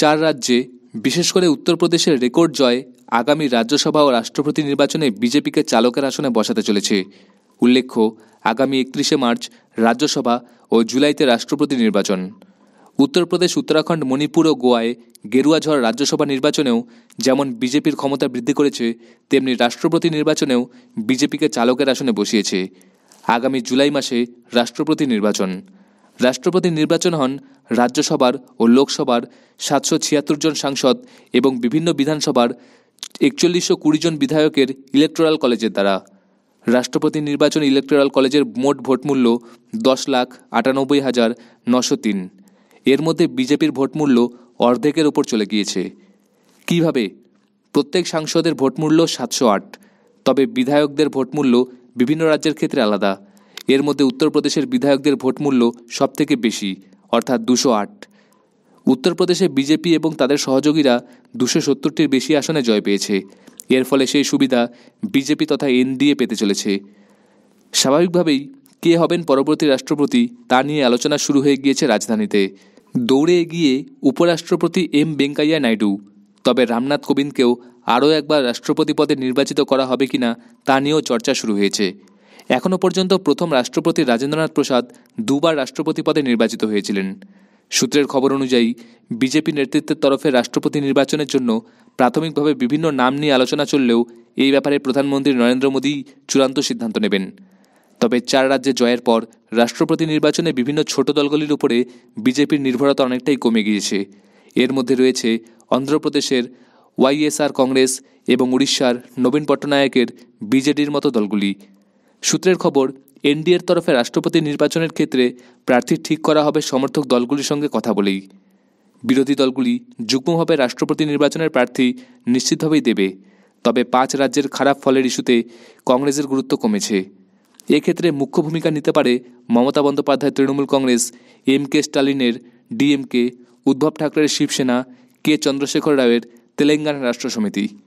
চার রাজ্যে বিশেষ করে উত্তরপ্রদেশের রেকর্ড জয় আগামী রাজ্যসভা ও রাষ্ট্রপতি নির্বাচনে বিজেপিকে চালকের আসনে বসাতে চলেছে উল্লেখ্য আগামী একত্রিশে মার্চ রাজ্যসভা ও জুলাইতে রাষ্ট্রপতি নির্বাচন উত্তরপ্রদেশ উত্তরাখণ্ড মণিপুর ও গোয়ায় গেরুয়াঝড় রাজ্যসভা নির্বাচনেও যেমন বিজেপির ক্ষমতা বৃদ্ধি করেছে তেমনি রাষ্ট্রপতি নির্বাচনেও বিজেপিকে চালকের আসনে বসিয়েছে আগামী জুলাই মাসে রাষ্ট্রপতি নির্বাচন রাষ্ট্রপতি নির্বাচন হন রাজ্যসভার ও লোকসভার সাতশো ছিয়াত্তর জন সাংসদ এবং বিভিন্ন বিধানসভার একচল্লিশশো কুড়ি জন বিধায়কের ইলেকট্রাল কলেজের দ্বারা রাষ্ট্রপতি নির্বাচন ইলেকট্রাল কলেজের মোট ভোটমূল্য দশ লাখ আটানব্বই হাজার নশো তিন এর মধ্যে বিজেপির ভোটমূল্য অর্ধেকের ওপর চলে গিয়েছে কিভাবে প্রত্যেক সাংসদের ভোটমূল্য সাতশো আট তবে বিধায়কদের ভোটমূল্য বিভিন্ন রাজ্যের ক্ষেত্রে আলাদা এর মধ্যে উত্তরপ্রদেশের বিধায়কদের ভোট মূল্য থেকে বেশি অর্থাৎ দুশো আট উত্তরপ্রদেশে বিজেপি এবং তাদের সহযোগীরা দুশো সত্তরটির বেশি আসনে জয় পেয়েছে এর ফলে সেই সুবিধা বিজেপি তথা এনডিএ পেতে চলেছে স্বাভাবিকভাবেই কে হবেন পরবর্তী রাষ্ট্রপতি তা নিয়ে আলোচনা শুরু হয়ে গিয়েছে রাজধানীতে দৌড়ে এগিয়ে উপরাষ্ট্রপতি এম বেঙ্কাইয়া নাইডু তবে রামনাথ কোবিন্দকেও আরও একবার রাষ্ট্রপতি পদে নির্বাচিত করা হবে কিনা তা নিয়েও চর্চা শুরু হয়েছে এখনও পর্যন্ত প্রথম রাষ্ট্রপতি রাজেন্দ্রনাথ প্রসাদ দুবার রাষ্ট্রপতি পদে নির্বাচিত হয়েছিলেন সূত্রের খবর অনুযায়ী বিজেপি নেতৃত্বের তরফে রাষ্ট্রপতি নির্বাচনের জন্য প্রাথমিকভাবে বিভিন্ন নাম নিয়ে আলোচনা চললেও এই ব্যাপারে প্রধানমন্ত্রী নরেন্দ্র মোদী চূড়ান্ত সিদ্ধান্ত নেবেন তবে চার রাজ্যে জয়ের পর রাষ্ট্রপতি নির্বাচনে বিভিন্ন ছোট দলগুলির উপরে বিজেপির নির্ভরতা অনেকটাই কমে গিয়েছে এর মধ্যে রয়েছে অন্ধ্রপ্রদেশের ওয়াইএসআর কংগ্রেস এবং উড়িষ্যার নবীন পট্টনায়কের বিজেডির মতো দলগুলি সূত্রের খবর এনডিএর তরফে রাষ্ট্রপতি নির্বাচনের ক্ষেত্রে প্রার্থী ঠিক করা হবে সমর্থক দলগুলির সঙ্গে কথা বলেই বিরোধী দলগুলি যুগ্মভাবে রাষ্ট্রপতি নির্বাচনের প্রার্থী নিশ্চিতভাবেই দেবে তবে পাঁচ রাজ্যের খারাপ ফলের ইস্যুতে কংগ্রেসের গুরুত্ব কমেছে এক্ষেত্রে মুখ্য ভূমিকা নিতে পারে মমতা বন্দ্যোপাধ্যায় তৃণমূল কংগ্রেস এম কে স্টালিনের ডিএমকে উদ্ধব ঠাকরের শিবসেনা কে চন্দ্রশেখর রাওয়ের তেলেঙ্গানা রাষ্ট্র সমিতি